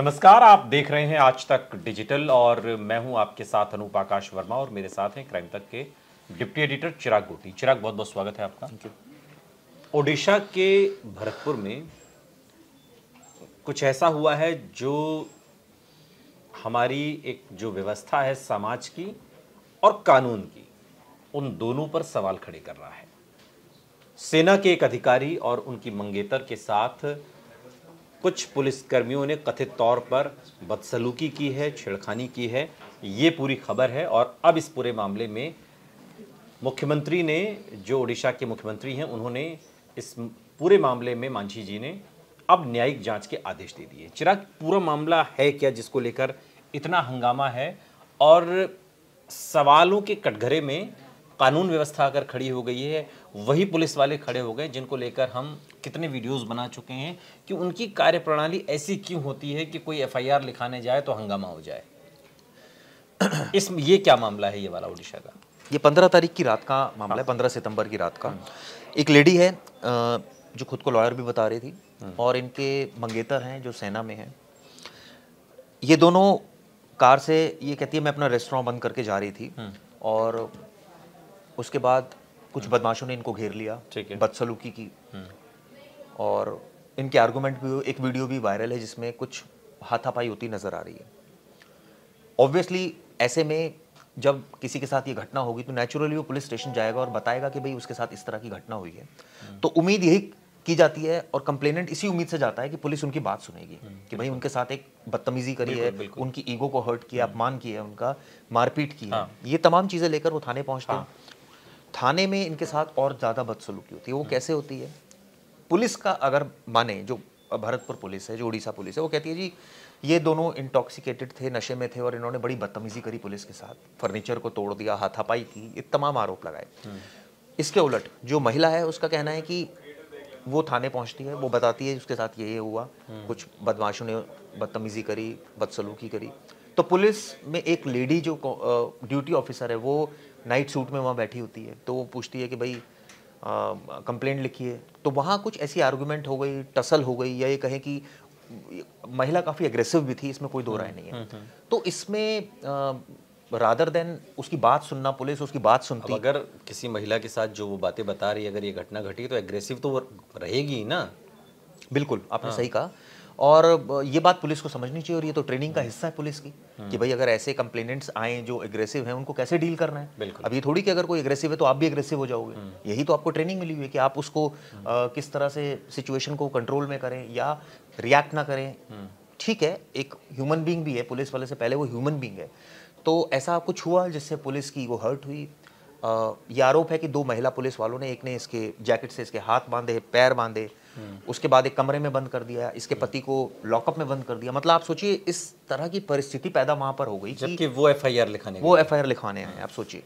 नमस्कार आप देख रहे हैं आज तक डिजिटल और मैं हूं आपके साथ अनूप आकाश वर्मा और मेरे साथ हैं क्राइम तक के डिप्टी एडिटर चिराग गोटी चिराग बहुत बहुत स्वागत है आपका ओडिशा के भरतपुर में कुछ ऐसा हुआ है जो हमारी एक जो व्यवस्था है समाज की और कानून की उन दोनों पर सवाल खड़े कर रहा है सेना के एक अधिकारी और उनकी मंगेतर के साथ कुछ पुलिसकर्मियों ने कथित तौर पर बदसलूकी की है छेड़खानी की है ये पूरी खबर है और अब इस पूरे मामले में मुख्यमंत्री ने जो उड़ीसा के मुख्यमंत्री हैं उन्होंने इस पूरे मामले में मांझी जी ने अब न्यायिक जांच के आदेश दे दिए चिराग पूरा मामला है क्या जिसको लेकर इतना हंगामा है और सवालों के कटघरे में कानून व्यवस्था अगर खड़ी हो गई है वही पुलिस वाले खड़े हो गए जिनको लेकर हम कितने वीडियोस बना चुके हैं कि उनकी कार्यप्रणाली ऐसी क्यों होती है कि कोई एफआईआर लिखाने जाए तो हंगामा हो जाए इस ये क्या मामला है ये वाला उड़ीसा का ये पंद्रह तारीख की रात का मामला है हाँ। पंद्रह सितंबर की रात का हम्म। एक लेडी है जो खुद को लॉयर भी बता रही थी हम्म। और इनके मंगेतर हैं जो सेना में हैं ये दोनों कार से ये कहती है मैं अपना रेस्टोरेंट बंद करके जा रही थी हम्म। और उसके बाद कुछ हम्म। बदमाशों ने इनको घेर लिया बदसलूकी की हम्म। और इनके आर्गूमेंट भी एक वीडियो भी वायरल है जिसमें कुछ हाथापाई होती नज़र आ रही है ऑब्वियसली ऐसे में जब किसी के साथ ये घटना होगी तो नेचुरली वो पुलिस स्टेशन जाएगा और बताएगा कि भाई उसके साथ इस तरह की घटना हुई है हम्म। तो उम्मीद यही की जाती है और कंप्लेनेंट इसी उम्मीद से जाता है कि पुलिस उनकी बात सुनेगी कि भाई उनके साथ एक बदतमीजी करी है उनकी ईगो को हर्ट किया अपमान किया उनका मारपीट किया है हाँ। ये तमाम चीज़ें लेकर वो थाने पहुंचते हाँ। हैं थाने में इनके साथ और ज़्यादा बदसलूकी होती है वो हम्म। कैसे होती है पुलिस का अगर माने जो भरतपुर पुलिस है जो उड़ीसा पुलिस है वो कहती है जी ये दोनों इंटॉक्सिकेटेड थे नशे में थे और इन्होंने बड़ी बदतमीजी करी पुलिस के साथ फर्नीचर को तोड़ दिया हाथापाई की ये तमाम आरोप लगाए हम्म। इसके उलट जो महिला है उसका कहना है कि वो थाने पहुंचती है वो बताती है उसके साथ ये ये हुआ हम्म। कुछ बदमाशों ने बदतमीजी करी बदसलूकी करी तो पुलिस में एक लेडी जो ड्यूटी ऑफिसर है वो नाइट सूट में वहाँ बैठी होती है तो वो पूछती है कि भाई कंप्लेंट लिखी है तो वहाँ कुछ ऐसी आर्गूमेंट हो गई टसल हो गई या ये कहें कि महिला काफ़ी एग्रेसिव भी थी इसमें कोई दो राय हम्म, नहीं है हम्म, हम्म। तो इसमें रादर देन उसकी बात सुनना पुलिस उसकी बात सुनती अगर किसी महिला के साथ जो वो बातें बता रही है अगर ये घटना घटी तो एग्रेसिव तो रहेगी ना बिल्कुल आपने हाँ। सही कहा और ये बात पुलिस को समझनी चाहिए और ये तो ट्रेनिंग का हिस्सा है पुलिस की कि हम्म। भाई अगर ऐसे कंप्लेनेंट्स आए जो एग्रेसिव हैं उनको कैसे डील करना है अब ये थोड़ी कि अगर कोई एग्रेसिव है तो आप भी एग्रेसिव हो जाओगे हम्म। यही तो आपको ट्रेनिंग मिली हुई है कि आप उसको आ, हम्म। किस तरह से सिचुएशन को कंट्रोल में करें या रिएक्ट ना करें ठीक है एक ह्यूमन बींग भी है पुलिस वाले से पहले वो ह्यूमन बींग है तो ऐसा आपको छुआ जिससे पुलिस की वो हर्ट हुई ये आरोप है कि दो महिला पुलिस वालों ने एक ने इसके जैकेट से इसके हाथ बांधे पैर बांधे हम्म। उसके बाद एक कमरे में बंद कर दिया इसके हम्म। पति को लॉकअप में बंद कर दिया मतलब आप सोचिए इस तरह की परिस्थिति पैदा वहां पर हो गई जबकि वो एफ आई आर लिखाने वो एफ आई आर लिखवाने आए आप हाँ। सोचिए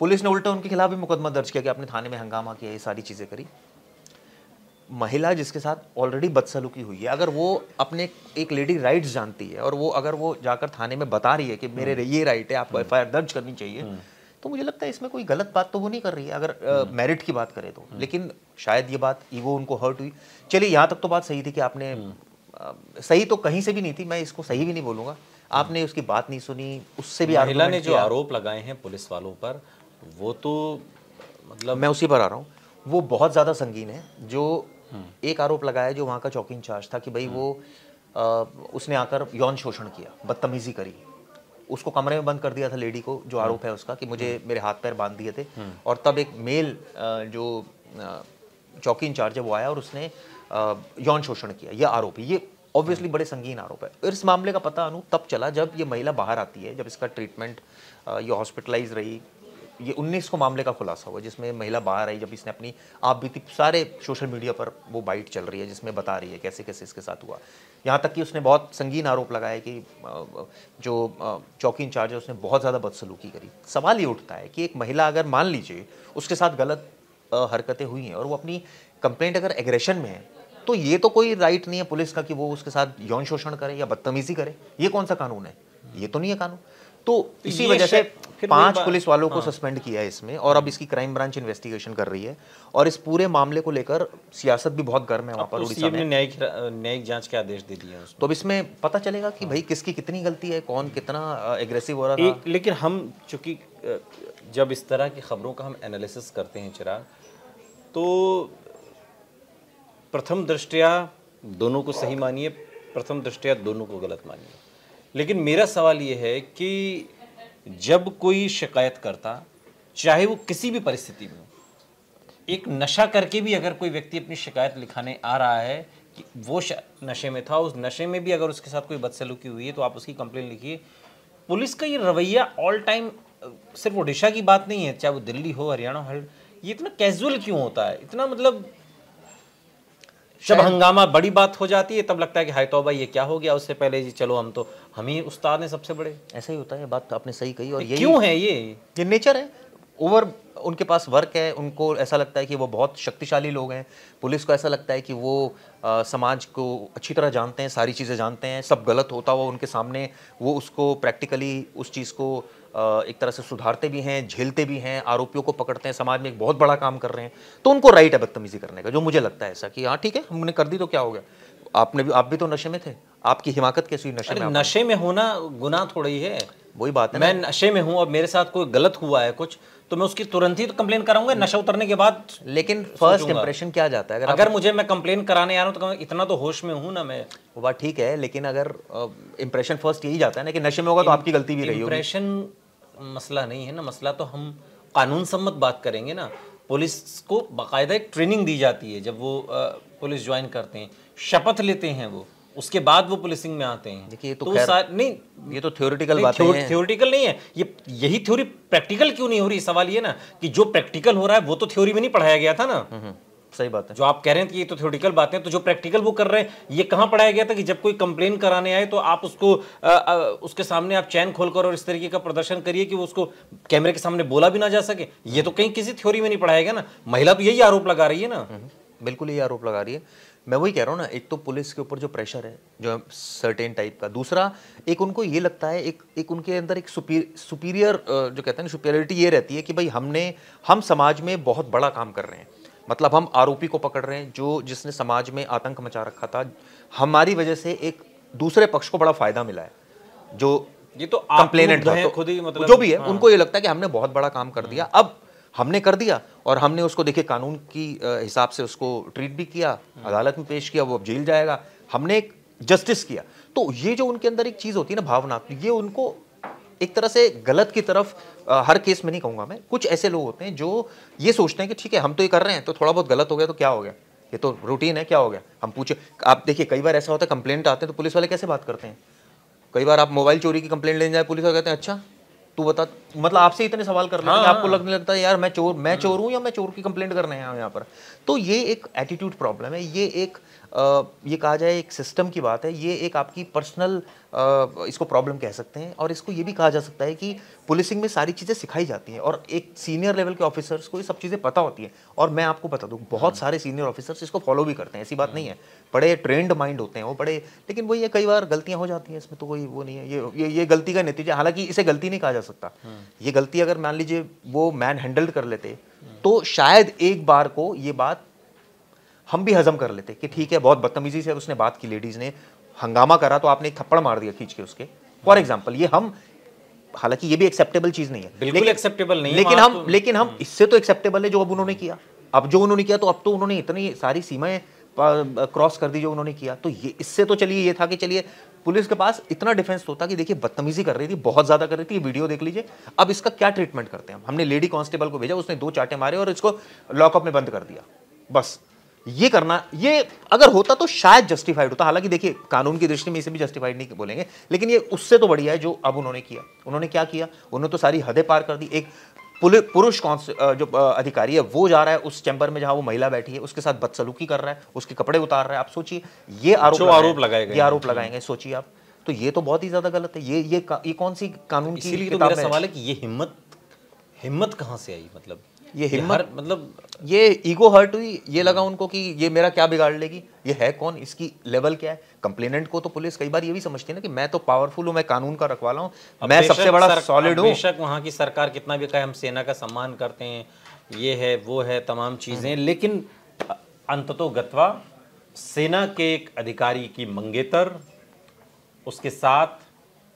पुलिस ने उल्टा उनके खिलाफ भी मुकदमा दर्ज किया कि आपने थाने में हंगामा किया ये सारी चीज़ें करी महिला जिसके साथ ऑलरेडी बदसलूकी हुई है अगर वो अपने एक लेडी राइट्स जानती है और वो अगर वो जाकर थाने में बता रही है कि मेरे हम्म। ये राइट है आपको एफ दर्ज करनी चाहिए तो मुझे लगता है इसमें कोई गलत बात तो वो नहीं कर रही है अगर मेरिट हम्म। की बात करें तो हम्म। लेकिन शायद ये बात ईगो उनको हर्ट हुई चलिए यहाँ तक तो बात सही थी कि आपने आ, हम्म। सही तो कहीं से भी नहीं थी मैं इसको सही भी नहीं बोलूँगा आपने उसकी बात नहीं सुनी उससे भी महिला ने जो आरोप लगाए हैं पुलिस वालों पर वो तो मतलब मैं उसी पर आ रहा हूँ वो बहुत ज़्यादा संगीन है जो एक आरोप लगाया जो वहाँ का चौकी इंचार्ज था कि भाई वो आ, उसने आकर यौन शोषण किया बदतमीजी करी उसको कमरे में बंद कर दिया था लेडी को जो आरोप है उसका कि मुझे हम्म। मेरे हाथ पैर बांध दिए थे हम्म। और तब एक मेल जो चौकी इंचार्ज है वो आया और उसने यौन शोषण किया यह आरोप है ये ऑब्वियसली हम्म। बड़े संगीन आरोप है इस मामले का पता अनु तब चला जब ये महिला बाहर आती है जब इसका ट्रीटमेंट ये हॉस्पिटलाइज रही ये उन्नीस को मामले का खुलासा हुआ जिसमें महिला बाहर आई जब इसने अपनी आप बीती सारे सोशल मीडिया पर वो बाइट चल रही है जिसमें बता रही है कैसे कैसे इसके साथ हुआ यहाँ तक कि उसने बहुत संगीन आरोप लगाया कि जो चौकी इंचार्ज है उसने बहुत ज़्यादा बदसलूकी करी सवाल ये उठता है कि एक महिला अगर मान लीजिए उसके साथ गलत हरकतें हुई हैं और वो अपनी कंप्लेंट अगर एग्रेशन में है तो ये तो कोई राइट नहीं है पुलिस का कि वो उसके साथ यौन शोषण करे या बदतमीजी करे ये कौन सा कानून है ये तो नहीं है कानून तो, तो इसी वजह से पांच पुलिस वालों को हाँ। सस्पेंड किया है इसमें और अब इसकी क्राइम ब्रांच इन्वेस्टिगेशन कर रही है और इस पूरे मामले को लेकर सियासत भी बहुत गर्म है वहाँ पर तो उड़ीसा में न्यायिक न्यायिक जांच के आदेश दे दिया तो अब इसमें पता चलेगा कि भाई किसकी कितनी गलती है कौन कितना एग्रेसिव हो रहा था लेकिन हम चूंकि जब इस तरह की खबरों का हम एनालिसिस करते हैं चिराग तो प्रथम दृष्टया दोनों को सही मानिए प्रथम दृष्टया दोनों को गलत मानिए लेकिन मेरा सवाल ये है कि जब कोई शिकायत करता चाहे वो किसी भी परिस्थिति में एक नशा करके भी अगर कोई व्यक्ति अपनी शिकायत लिखाने आ रहा है कि वो नशे में था उस नशे में भी अगर उसके साथ कोई बदसलूकी हुई है तो आप उसकी कंप्लेन लिखिए पुलिस का ये रवैया ऑल टाइम सिर्फ उड़ीसा की बात नहीं है चाहे वो दिल्ली हो हरियाणा हो ये इतना कैजुअल क्यों होता है इतना मतलब जब हंगामा बड़ी बात हो जाती है तब लगता है कि हाय तौबा ये क्या हो गया उससे पहले जी चलो हम तो हम ही उस्ताद हैं सबसे बड़े ऐसा ही होता है बात आपने सही कही और ये क्यों है ये ये नेचर है ओवर उनके पास वर्क है उनको ऐसा लगता है कि वो बहुत शक्तिशाली लोग हैं पुलिस को ऐसा लगता है कि वो आ, समाज को अच्छी तरह जानते हैं सारी चीज़ें जानते हैं सब गलत होता हुआ उनके सामने वो उसको प्रैक्टिकली उस चीज़ को एक तरह से सुधारते भी हैं झेलते भी हैं आरोपियों को पकड़ते हैं समाज में एक बहुत बड़ा काम कर रहे हैं तो उनको राइट है बदतमीजी करने का जो मुझे लगता है ऐसा कि हाँ ठीक है हमने कर दी तो क्या हो गया आपने भी आप भी तो नशे में थे आपकी हिमाकत कैसी नशे में नशे में होना गुना थोड़ी है वही बात है मैं नशे में हूँ अब मेरे साथ कोई गलत हुआ है कुछ तो मैं उसकी तुरंत ही तो कंप्लेन कराऊंगा नशा उतरने के बाद लेकिन फर्स्ट इंप्रेशन क्या जाता है अगर, अगर मुझे मैं कंप्लेन कराने आ रहा हूँ तो इतना तो होश में हूँ ना मैं वो बात ठीक है लेकिन अगर इंप्रेशन फर्स्ट यही जाता है ना कि नशे में होगा तो आपकी गलती भी रही होगी इंप्रेशन मसला नहीं है ना मसला तो हम कानून सम्मत बात करेंगे ना पुलिस को बाकायदा एक ट्रेनिंग दी जाती है जब वो पुलिस ज्वाइन करते हैं शपथ लेते हैं वो उसके बाद वो पुलिसिंग में आते हैं देखिए तो, तो नहीं ये तो थ्योरेटिकल बात है थ्योरेटिकल नहीं है ये यही थ्योरी प्रैक्टिकल क्यों नहीं हो रही सवाल ये ना कि जो प्रैक्टिकल हो रहा है वो तो थ्योरी में नहीं पढ़ाया गया था ना हम्म, हम्म। सही बात है जो आप कह रहे हैं कि ये तो थ्योरेटिकल बातें तो जो प्रैक्टिकल वो कर रहे हैं ये कहाँ पढ़ाया गया था कि जब कोई कंप्लेन कराने आए तो आप उसको आ, आ, उसके सामने आप चैन खोलकर और इस तरीके का प्रदर्शन करिए कि वो उसको कैमरे के सामने बोला भी ना जा सके ये तो कहीं किसी थ्योरी में नहीं पढ़ाया गया ना महिला तो यही आरोप लगा रही है ना हम्म, बिल्कुल यही आरोप लगा रही है मैं वही कह रहा हूँ ना एक तो पुलिस के ऊपर जो प्रेशर है जो सर्टेन टाइप का दूसरा एक उनको ये लगता है एक एक उनके अंदर एक सुपीरियर जो कहते हैं ना सुपेरियरिटी ये रहती है कि भाई हमने हम समाज में बहुत बड़ा काम कर रहे हैं मतलब हम आरोपी को पकड़ रहे हैं जो जिसने समाज में आतंक मचा रखा था हमारी वजह से एक दूसरे पक्ष को बड़ा फायदा मिला है जो ये तो कंप्लेनेंट तो, खुद ही मतलब जो भी है हाँ। उनको ये लगता है कि हमने बहुत बड़ा काम कर दिया हम्म। अब हमने कर दिया और हमने उसको देखिए कानून की हिसाब से उसको ट्रीट भी किया हम्म। अदालत में पेश किया वो अब जेल जाएगा हमने एक जस्टिस किया तो ये जो उनके अंदर एक चीज़ होती है ना भावना ये उनको एक तरह से गलत की तरफ आ, हर केस में नहीं कहूंगा मैं कुछ ऐसे लोग होते हैं जो ये सोचते हैं कि ठीक है हम तो ये कर रहे हैं तो थोड़ा बहुत गलत हो गया तो क्या हो गया ये तो रूटीन है क्या हो गया हम पूछे आप देखिए कई बार ऐसा होता है कंप्लेंट आते हैं तो पुलिस वाले कैसे बात करते हैं कई बार आप मोबाइल चोरी की कंप्लेंट लेने जाए पुलिस वाले कहते हैं अच्छा तू बता मतलब आपसे इतने सवाल कर रहे हैं हाँ, आपको हाँ। लगने लगता है यार मैं चोर मैं हम्म। चोर हूँ या मैं चोर की कंप्लेंट कर रहे हैं यहाँ पर तो ये एक एटीट्यूड प्रॉब्लम है ये एक ये कहा जाए एक सिस्टम की बात है ये एक आपकी पर्सनल इसको प्रॉब्लम कह सकते हैं और इसको ये भी कहा जा सकता है कि पुलिसिंग में सारी चीज़ें सिखाई जाती हैं और एक सीनियर लेवल के ऑफिसर्स को ये सब चीज़ें पता होती हैं और मैं आपको बता दूँ बहुत हाँ। सारे सीनियर ऑफिसर्स इसको फॉलो भी करते हैं ऐसी बात नहीं है बड़े ट्रेंड माइंड होते हैं वो बड़े लेकिन वो ये कई बार गलतियाँ हो जाती हैं इसमें तो कोई वो नहीं है ये ये ये गलती का नतीजा हालांकि इसे गलती नहीं कहा जा सकता हाँ। ये गलती अगर मान लीजिए वो मैन हैंडल कर लेते तो शायद एक बार को ये बात हम भी हजम कर लेते कि ठीक है बहुत बदतमीजी से उसने बात की लेडीज ने हंगामा करा तो आपने एक थप्पड़ मार दिया खींच के उसके फॉर एग्जाम्पल हम्म। ये हम हालांकि ये भी एक्सेप्टेबल चीज नहीं है बिल्कुल एक्सेप्टेबल नहीं लेकिन हम तो, लेकिन हम हम्म। इससे तो एक्सेप्टेबल है जो अब उन्होंने किया अब जो उन्होंने किया तो अब तो उन्होंने इतनी सारी सीमाएं क्रॉस कर दी जो उन्होंने किया तो ये इससे तो चलिए ये था कि चलिए पुलिस के पास इतना डिफेंस होता तो कि देखिए बदतमीजी कर रही थी बहुत ज्यादा कर रही थी वीडियो देख लीजिए अब इसका क्या ट्रीटमेंट करते हैं हमने लेडी कांस्टेबल को भेजा उसने दो चाटे मारे और इसको लॉकअप में बंद कर दिया बस ये करना ये अगर होता तो शायद जस्टिफाइड होता हालांकि देखिए कानून की दृष्टि में इसे भी जस्टिफाइड नहीं बोलेंगे लेकिन ये उससे तो बढ़िया है जो अब उन्होंने किया उन्होंने क्या किया उन्होंने तो सारी हदें पार कर दी एक पुरुष कौन जो अधिकारी है वो जा रहा है उस चैम्बर में जहां वो महिला बैठी है उसके साथ बदसलूकी कर रहा है उसके कपड़े उतार रहा है आप सोचिए ये आरोप आरोप लगाएंगे ये आरोप लगाएंगे सोचिए आप तो ये तो बहुत ही ज्यादा गलत है ये ये ये कौन सी कानून की तो सवाल है कि ये हिम्मत हिम्मत कहाँ से आई मतलब ये हिम्मत मतलब ये ईगो हर्ट हुई ये लगा हम्म। उनको कि ये मेरा क्या बिगाड़ लेगी ये है कौन इसकी लेवल क्या है कंप्लेनेंट को तो पुलिस कई बार ये भी समझती है ना कि मैं तो पावरफुल हूँ मैं कानून का रखवाला हूँ मैं सबसे बड़ा सॉलिड हूँ बेशक वहाँ की सरकार कितना भी कहे हम सेना का सम्मान करते हैं ये है वो है तमाम चीज़ें हम्म। लेकिन गतवा सेना के एक अधिकारी की मंगेतर उसके साथ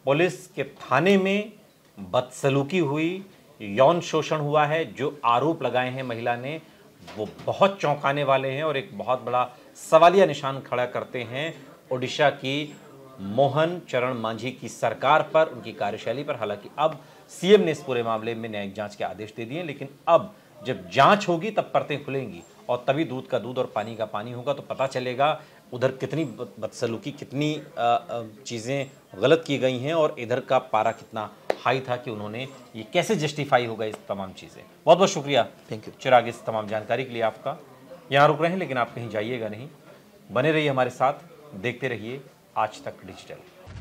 पुलिस के थाने में बदसलूकी हुई यौन शोषण हुआ है जो आरोप लगाए हैं महिला ने वो बहुत चौंकाने वाले हैं और एक बहुत बड़ा सवालिया निशान खड़ा करते हैं ओडिशा की मोहन चरण मांझी की सरकार पर उनकी कार्यशैली पर हालांकि अब सीएम ने इस पूरे मामले में न्यायिक जांच के आदेश दे दिए लेकिन अब जब जांच होगी तब परतें खुलेंगी और तभी दूध का दूध और पानी का पानी होगा तो पता चलेगा उधर कितनी बदसलूकी कितनी चीज़ें गलत की गई हैं और इधर का पारा कितना हाई था कि उन्होंने ये कैसे जस्टिफाई होगा इस तमाम चीज़ें बहुत बहुत शुक्रिया थैंक यू चिराग इस तमाम जानकारी के लिए आपका यहाँ रुक रहे हैं लेकिन आप कहीं जाइएगा नहीं बने रहिए हमारे साथ देखते रहिए आज तक डिजिटल